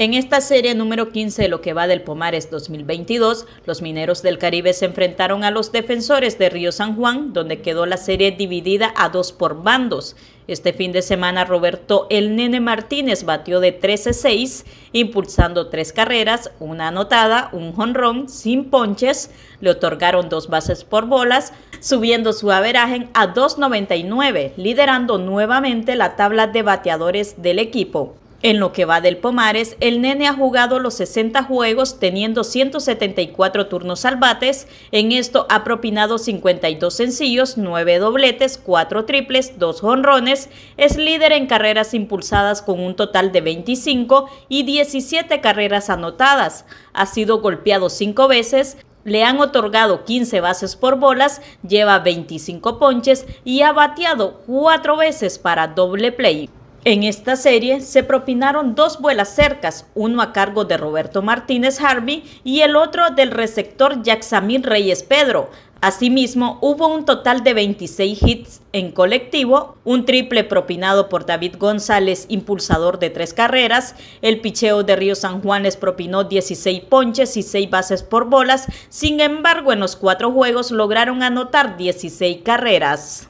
En esta serie número 15 de lo que va del Pomares 2022, los mineros del Caribe se enfrentaron a los defensores de Río San Juan, donde quedó la serie dividida a dos por bandos. Este fin de semana Roberto El Nene Martínez batió de 13-6, impulsando tres carreras, una anotada, un jonrón sin ponches, le otorgaron dos bases por bolas, subiendo su averaje a 2.99, liderando nuevamente la tabla de bateadores del equipo. En lo que va del Pomares, el nene ha jugado los 60 juegos teniendo 174 turnos al bates, en esto ha propinado 52 sencillos, 9 dobletes, 4 triples, 2 jonrones, es líder en carreras impulsadas con un total de 25 y 17 carreras anotadas, ha sido golpeado 5 veces, le han otorgado 15 bases por bolas, lleva 25 ponches y ha bateado 4 veces para doble play. En esta serie se propinaron dos vuelas cercas, uno a cargo de Roberto Martínez Harvey y el otro del receptor Yaxamil Reyes Pedro. Asimismo, hubo un total de 26 hits en colectivo, un triple propinado por David González, impulsador de tres carreras, el picheo de Río San Juanes propinó 16 ponches y 6 bases por bolas, sin embargo en los cuatro juegos lograron anotar 16 carreras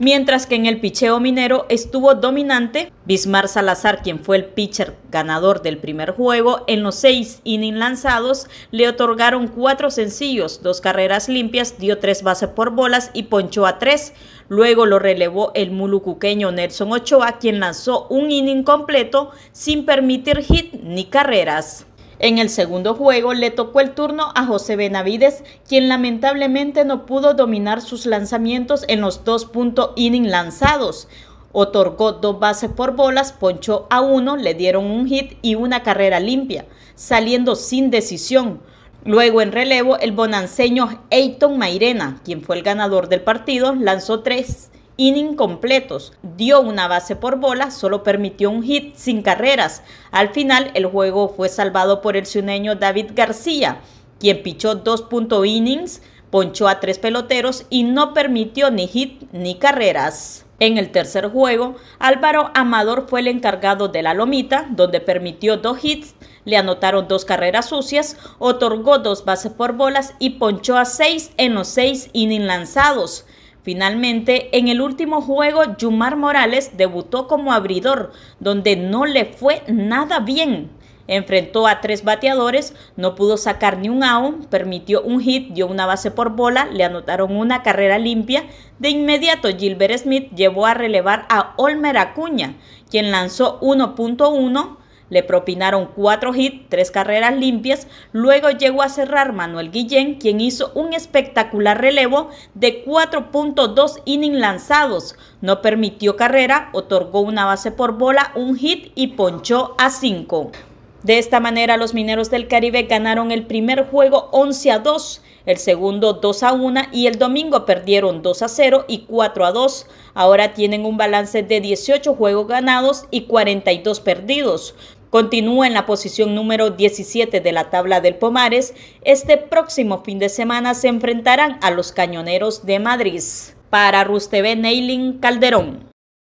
mientras que en el picheo minero estuvo dominante Bismar Salazar, quien fue el pitcher ganador del primer juego. En los seis innings lanzados le otorgaron cuatro sencillos, dos carreras limpias, dio tres bases por bolas y ponchó a tres. Luego lo relevó el mulucuqueño Nelson Ochoa, quien lanzó un inning completo sin permitir hit ni carreras. En el segundo juego le tocó el turno a José Benavides, quien lamentablemente no pudo dominar sus lanzamientos en los dos puntos inning lanzados. Otorgó dos bases por bolas, ponchó a uno, le dieron un hit y una carrera limpia, saliendo sin decisión. Luego en relevo, el bonanceño Eiton Mairena, quien fue el ganador del partido, lanzó tres inning completos, dio una base por bola, solo permitió un hit sin carreras. Al final, el juego fue salvado por el ciuneño David García, quien pichó puntos innings, ponchó a tres peloteros y no permitió ni hit ni carreras. En el tercer juego, Álvaro Amador fue el encargado de la lomita, donde permitió dos hits, le anotaron dos carreras sucias, otorgó dos bases por bolas y ponchó a seis en los seis innings lanzados. Finalmente, en el último juego, Yumar Morales debutó como abridor, donde no le fue nada bien. Enfrentó a tres bateadores, no pudo sacar ni un out, permitió un hit, dio una base por bola, le anotaron una carrera limpia. De inmediato, Gilbert Smith llevó a relevar a Olmer Acuña, quien lanzó 1.1 le propinaron cuatro hits, tres carreras limpias, luego llegó a cerrar Manuel Guillén, quien hizo un espectacular relevo de 4.2 inning lanzados, no permitió carrera, otorgó una base por bola, un hit y ponchó a 5. De esta manera, los mineros del Caribe ganaron el primer juego 11 a 2, el segundo 2 a 1 y el domingo perdieron 2 a 0 y 4 a 2. Ahora tienen un balance de 18 juegos ganados y 42 perdidos. Continúa en la posición número 17 de la tabla del Pomares. Este próximo fin de semana se enfrentarán a los Cañoneros de Madrid. Para TV Neylin Calderón.